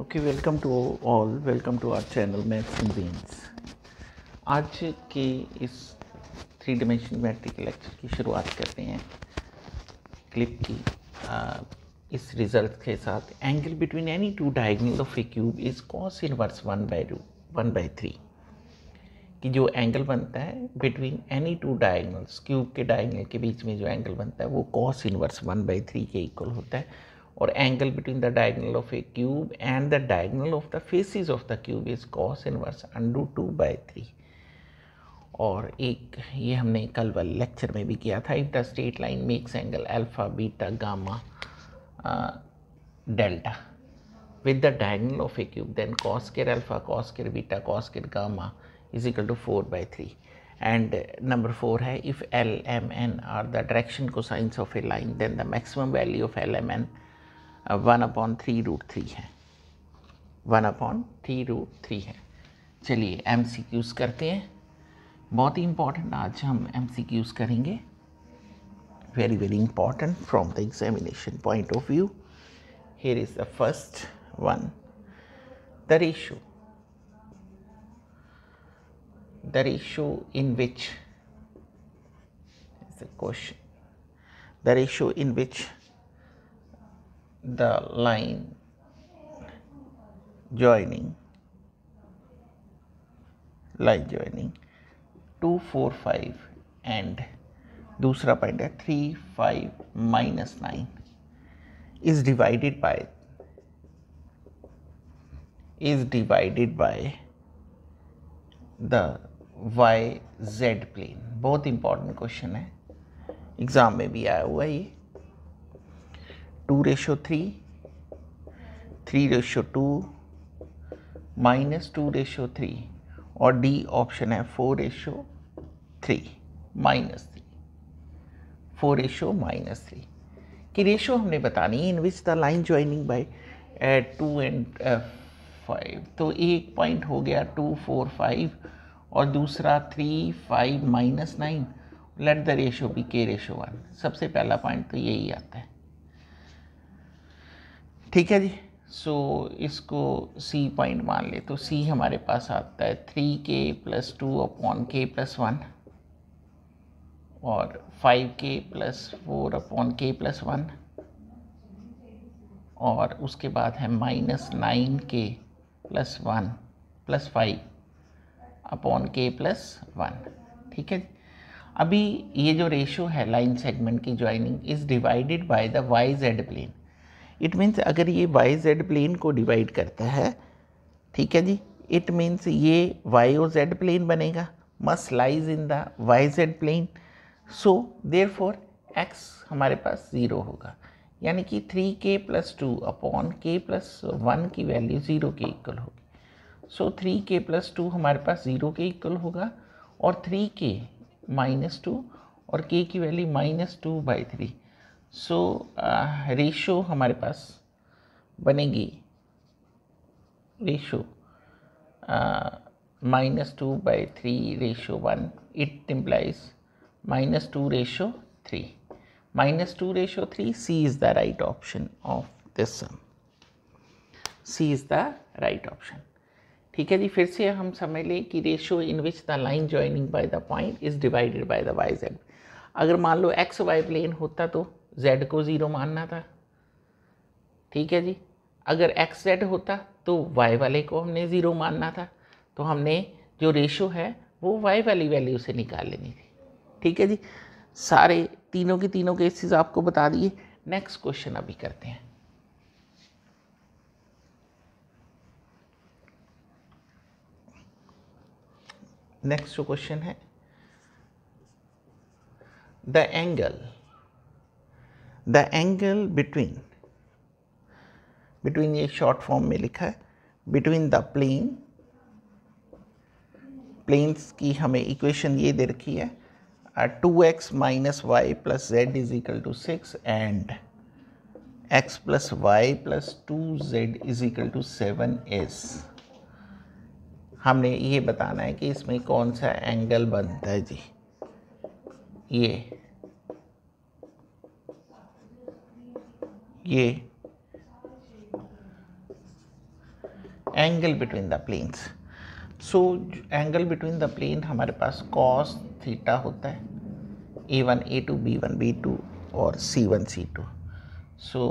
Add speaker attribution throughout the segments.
Speaker 1: okay welcome to all welcome to our channel maths in beans आज के इस three dimension matric lecture की शुरुआत करते हैं क्लिप की आ, इस रिजल्ट के साथ angle between any two diagonal of a cube is cos inverse one by two one by three कि जो एंगल बनता है between any two diagonals cube के डायगनल के बीच में जो एंगल बनता है वो cos inverse one by three के इक्वल होता है और angle between the diagonal of a cube and the diagonal of the faces of the cube is cos in verse under two by three और एक ये हमने कल वाले लेक्चर में भी किया था if the straight line makes angle alpha beta gamma delta with the diagonal of a cube then cos square alpha cos square beta cos square gamma is equal to four by three and number four है if L M N are the direction cosines of a line then the maximum value of L M N one upon three root three है one upon three root three है चलिए M C queues करते हैं बहुत ही important आज हम M C Qs करेंगे very very important from the examination point of view here is the first one the ratio the ratio in which the the question the ratio the line joining line joining 2 4 5 and दूसरा point है three five minus nine is divided by is divided by the Y Z plane बहुत important question है exam में भी आया हुआ है ये two ratio three three ratio two minus two ratio three और डी ऑप्शन है four ratio three minus three four ratio minus three की रेशो हमने बतानी है in which the line joining by two and five तो एक point हो गया टू फोर फाइव और दूसरा three five minus nine let the ratio be K ratio one सबसे पहला पॉइंट तो यही आता है ठीक है जी सो so, इसको c पॉइंट मान ले तो c हमारे पास आता है three k plus two upon k plus one और five k plus four upon k plus one और उसके बाद है minus nine k plus one plus five upon k plus one ठीक है अभी ये जो रेशो है लाइन सेगमेंट की joining is divided by the Y Z plane it means अगर ये वाई जेड प्लेन को डिवाइड करता है ठीक है जी इट मीन्स ये वाई ओ जेड प्लेन बनेगा must lies in the Y Z plane so therefore x हमारे पास ज़ीरो होगा यानी कि three k plus two upon k plus one की वैल्यू ज़ीरो के इक्वल होगी so three k plus two हमारे पास ज़ीरो के इक्वल होगा और थ्री के माइनस टू और के की value minus two by three so ratio uh, हमारे पास बनेगी ratio minus two by three ratio one it implies minus two ratio three minus two ratio three c is the right option of this sum c is the right option ठीक है जी फिर से हम समझ लें कि ratio in which the line joining by the point is divided by the Y z अगर मान लो एक्स वाई प्लेन होता तो z को ज़ीरो मानना था ठीक है जी अगर एक्स जेड होता तो वाई वाले को हमने ज़ीरो मानना था तो हमने जो रेशो है वो वाई वाली वैल्यू से निकाल लेनी थी ठीक है जी सारे तीनों के तीनों केसेस आपको बता दिए नेक्स्ट क्वेश्चन अभी करते हैं नेक्स्ट जो क्वेश्चन है the angle the angle between between ये शॉर्ट फॉर्म में लिखा है बिटवीन द प्लेन प्लेन्स की हमें इक्वेशन ये दे रखी है two x minus y plus z is equal to six and x plus y plus two z is equal to seven एस हमने ये बताना है कि इसमें कौन सा एंगल बनता है जी ये ये angle between the planes so angle between the plane हमारे पास कॉस थीटा होता है a one a two b one b two और c one c two so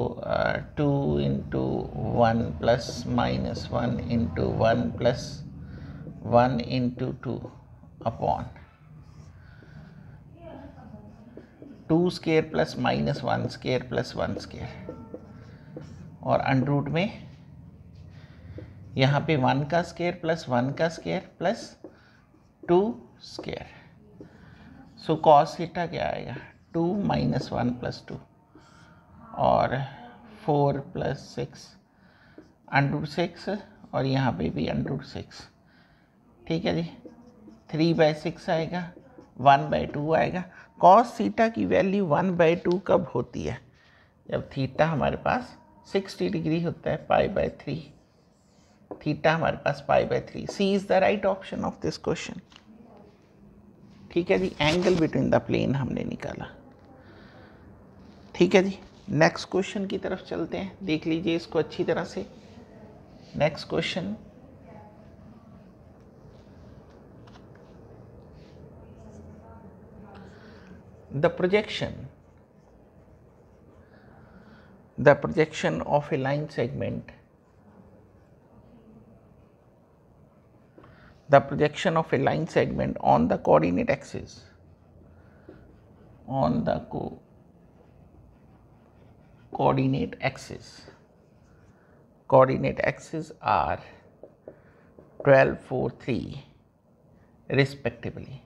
Speaker 1: two into one plus minus one into one plus one into two upon two square plus minus one square plus one square और under root में यहाँ पे one का square plus one का square plus to square so cos theta क्या आएगा two minus one plus two और four plus six root six और यहाँ पे भी अंडरूट सिक्स ठीक है जी थ्री बाय सिक्स आएगा वन बाय टू आएगा कॉस थीटा की वैल्यू वन बाय टू कब होती है जब थीटा हमारे पास सिक्सटी डिग्री होता है पाई बाय थ्री थीटा हमारे पास pi by three c is the right option of this question ठीक है जी एंगल बिटवीन द प्लेन हमने निकाला ठीक है जी नेक्स्ट क्वेश्चन की तरफ चलते हैं देख लीजिए इसको अच्छी तरह से next question the projection the projection of a line segment the projection of a line segment on the coordinate axis on the co coordinate axis coordinate axes are 12 4 3 respectively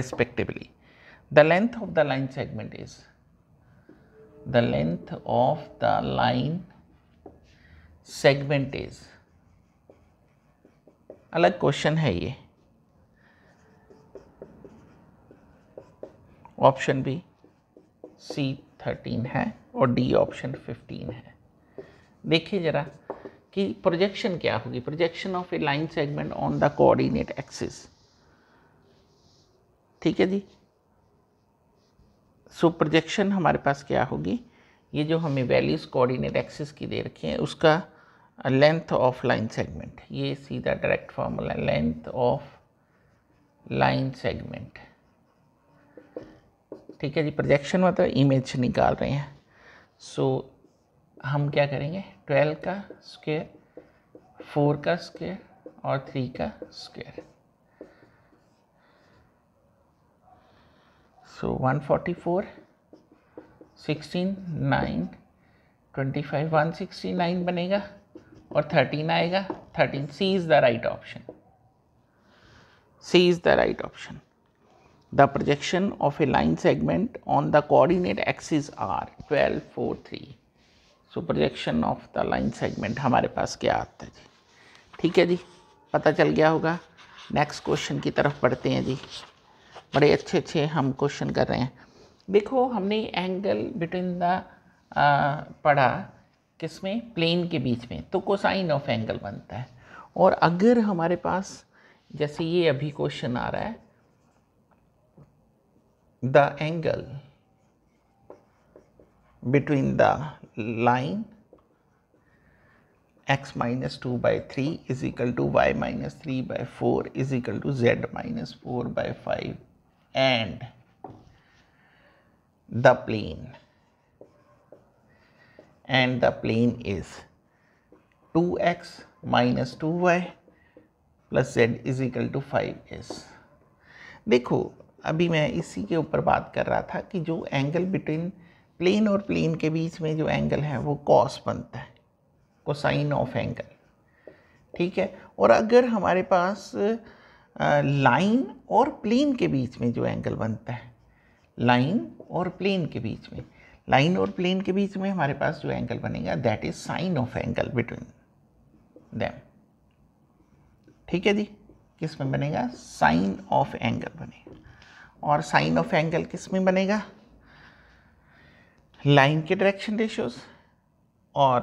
Speaker 1: respectively the length of the line segment is the length of the line segment is अलग question है ये option B C thirteen है और D option fifteen है देखिए ज़रा कि projection क्या होगी projection of a line segment on the coordinate axis ठीक है जी सो प्रोजेक्शन हमारे पास क्या होगी ये जो हमें वैल्यूज कोऑर्डिनेट एक्सिस की दे रखी है उसका लेंथ ऑफ लाइन सेगमेंट ये सीधा direct formula length of line segment ठीक है जी प्रोजेक्शन मतलब इमेज निकाल रहे हैं सो so, हम क्या करेंगे ट्वेल्व का स्क्वेयर फोर का स्क्वेयर और थ्री का square so one four sixteen nine twenty five one sixty nine बनेगा और थर्टीन आएगा thirteen c is the right option c is the right option the projection of a line segment on the coordinate axis are twelve four three so projection of the line segment हमारे पास क्या आता है जी ठीक है जी पता चल गया होगा नेक्स्ट क्वेश्चन की तरफ पढ़ते हैं जी बड़े अच्छे अच्छे हम क्वेश्चन कर रहे हैं देखो हमने एंगल बिटवीन द पढ़ा किसमें प्लेन के बीच में तो कोसाइन ऑफ एंगल बनता है और अगर हमारे पास जैसे ये अभी क्वेश्चन आ रहा है the angle between the line x minus two by three equal two y minus three 3 four equal to z minus four by five and the plane and the plane is 2x minus two y plus z equal to two five देखो अभी मैं इसी के ऊपर बात कर रहा था कि जो एंगल बिटवीन प्लेन और प्लेन के बीच में जो एंगल है वो कॉस बनता है कोसाइन ऑफ एंगल ठीक है और अगर हमारे पास लाइन और प्लेन के बीच में जो एंगल बनता है लाइन और प्लेन के बीच में लाइन और प्लेन के बीच में हमारे पास जो एंगल बनेगा that is sine of angle between them ठीक है जी किस में बनेगा साइन ऑफ एंगल बनेगा और साइन ऑफ एंगल किस में बनेगा लाइन के डायरेक्शन रेशियोज और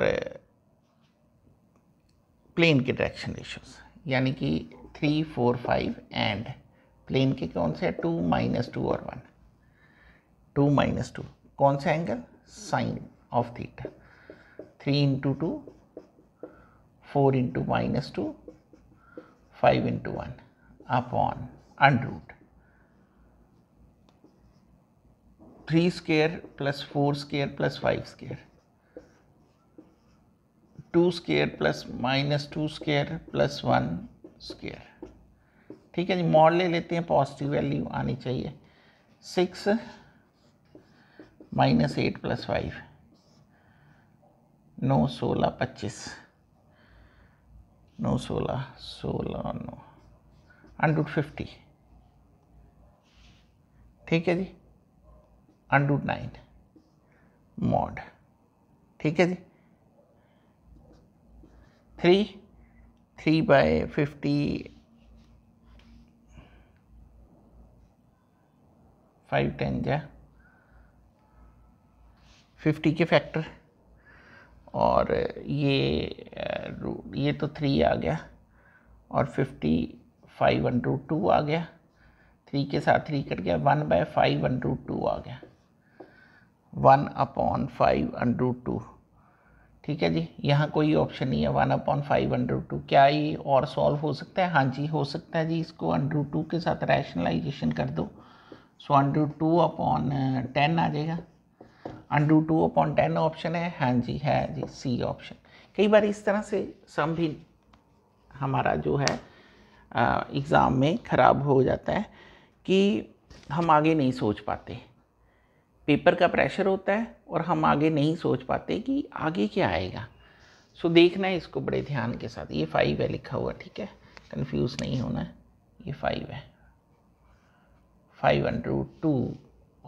Speaker 1: प्लेन uh, के डायरेक्शन रेशियोज यानी कि three four five and plane के कौन से है टू माइनस टू और वन टू माइनस टू कौन सा angle sine of theta three into two four into minus two five into one upon under root three square plus four square plus five square two square plus minus two square plus one square ठीक है जी mod ले लेते हैं positive value आनी चाहिए six minus eight plus five नौ सोलह पच्चीस नौ सोलह सोलह नौ हंड्रेड फिफ्टी ठीक है जी हंड्रेड नाइन मॉड ठीक है जी three three by fifty five ten जा फिफ्टी के फैक्टर और uh, ये uh, ये तो थ्री आ गया और fifty five one two two आ गया थ्री के साथ थ्री कट गया one by five one two two आ गया one upon five under root two ठीक है जी यहाँ कोई ऑप्शन नहीं है one upon five under two क्या ये और सॉल्व हो सकता है हाँ जी हो सकता है जी इसको अंडर टू के साथ रैशनलाइजेशन कर दो so under two upon ten आ जाएगा under two upon ten option है हाँ जी है जी सी ऑप्शन कई बार इस तरह से सम भी हमारा जो है एग्ज़ाम uh, में ख़राब हो जाता है कि हम आगे नहीं सोच पाते पेपर का प्रेशर होता है और हम आगे नहीं सोच पाते कि आगे क्या आएगा सो so, देखना है इसको बड़े ध्यान के साथ ये फाइव है लिखा हुआ ठीक है कन्फ्यूज़ नहीं होना ये फाइव है फाइव रूट टू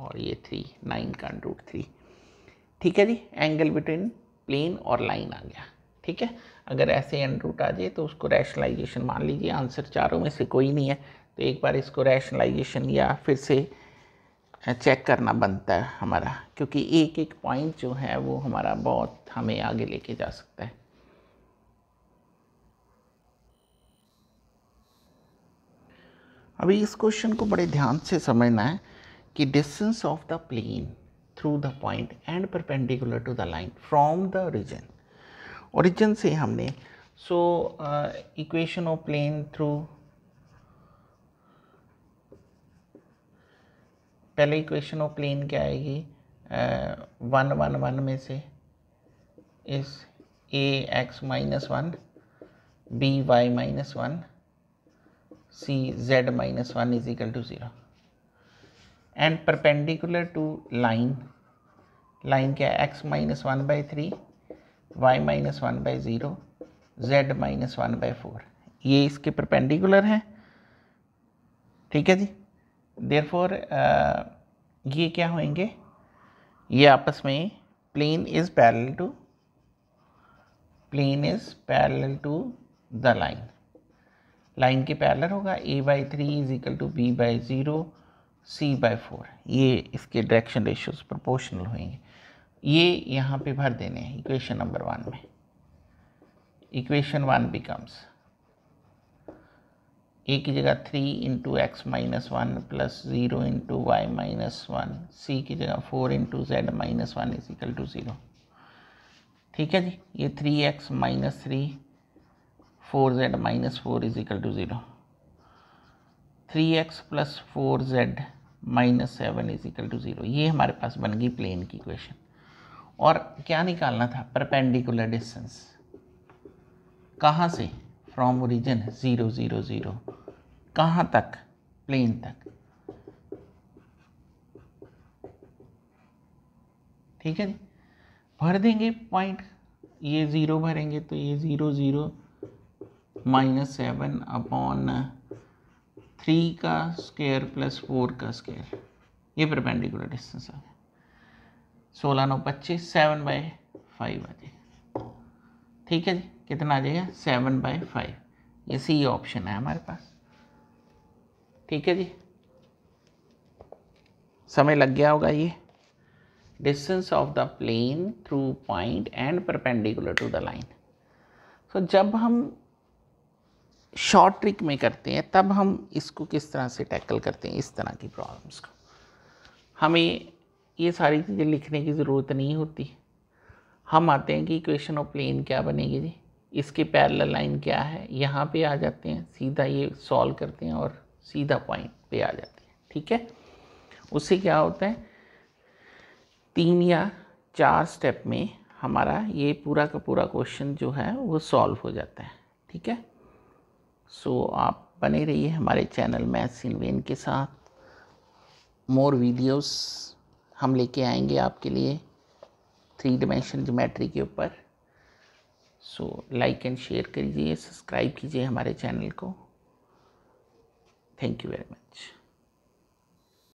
Speaker 1: और ये थ्री नाइन का रूट थ्री ठीक है जी एंगल बिटवीन प्लेन और लाइन आ गया ठीक है अगर ऐसे रूट आ जाए तो उसको रैशनलाइजेशन मान लीजिए आंसर चारों में से कोई नहीं है तो एक बार इसको रैशनलाइजेशन या फिर से चेक करना बनता है हमारा क्योंकि एक एक पॉइंट जो है वो हमारा बहुत हमें आगे लेके जा सकता है अभी इस क्वेश्चन को बड़े ध्यान से समझना है कि distance of the plane through the point and perpendicular to the line from the origin origin से हमने so equation of plane through पहले इक्वेशन ऑफ प्लेन क्या आएगी वन वन वन में से इस a x minus one b y minus one c z minus one is equal to zero and perpendicular to line line क्या है x minus one by three y minus one by zero z minus one by four ये इसके perpendicular हैं ठीक है जी therefore uh, ये क्या होंगे ये आपस में plane is parallel to plane is parallel to the line line के पैरेलल होगा a by three is equal to b by zero c by four ये इसके डायरेक्शन रेशियोज प्रोपोर्शनल होंगे ये यहाँ पे भर देने हैं इक्वेशन नंबर वन में इक्वेशन वन बिकम्स ए की जगह three into x minus one plus zero into y minus one c की जगह four into z minus one is equal to zero ठीक है जी ये three x minus three four z minus four is equal to zero three x plus four z minus seven is equal to zero ये हमारे पास बन गई plane की equation और क्या निकालना था परपेंडिकुलर डिस्टेंस कहाँ से from origin zero zero zero कहाँ तक प्लेन तक ठीक है जी भर देंगे पॉइंट ये ज़ीरो भरेंगे तो ये zero zero minus seven upon three का स्क्वायर प्लस फोर का स्क्वायर ये परपेंडिकुलर डिस्टेंस आ गया सोलह नौ पच्चीस सेवन बाई फाइव आ जाए ठीक है जी कितना आ जाएगा सेवन बाई फाइव ये सी ऑप्शन है हमारे पास ठीक है जी समय लग गया होगा ये distance of the plane through point and perpendicular to the line so जब हम शॉर्ट ट्रिक में करते हैं तब हम इसको किस तरह से टैकल करते हैं इस तरह की प्रॉब्लम्स को हमें ये सारी चीज़ें लिखने की ज़रूरत नहीं होती हम आते हैं कि इक्वेशन ऑफ प्लेन क्या बनेगी जी इसके पैरल लाइन क्या है यहाँ पे आ जाते हैं सीधा ये सॉल्व करते हैं और सीधा पॉइंट पे आ जाते हैं ठीक है उससे क्या होता है तीन या चार स्टेप में हमारा ये पूरा का पूरा क्वेश्चन जो है वो सॉल्व हो जाता है ठीक है सो आप बने रहिए हमारे चैनल मैथ्स इनवेन के साथ मोर वीडियोस हम लेके आएंगे आपके लिए थ्री डिमेंशनल जोमेट्री के ऊपर सो लाइक एंड शेयर करिए सब्सक्राइब कीजिए हमारे चैनल को थैंक यू वेरी मच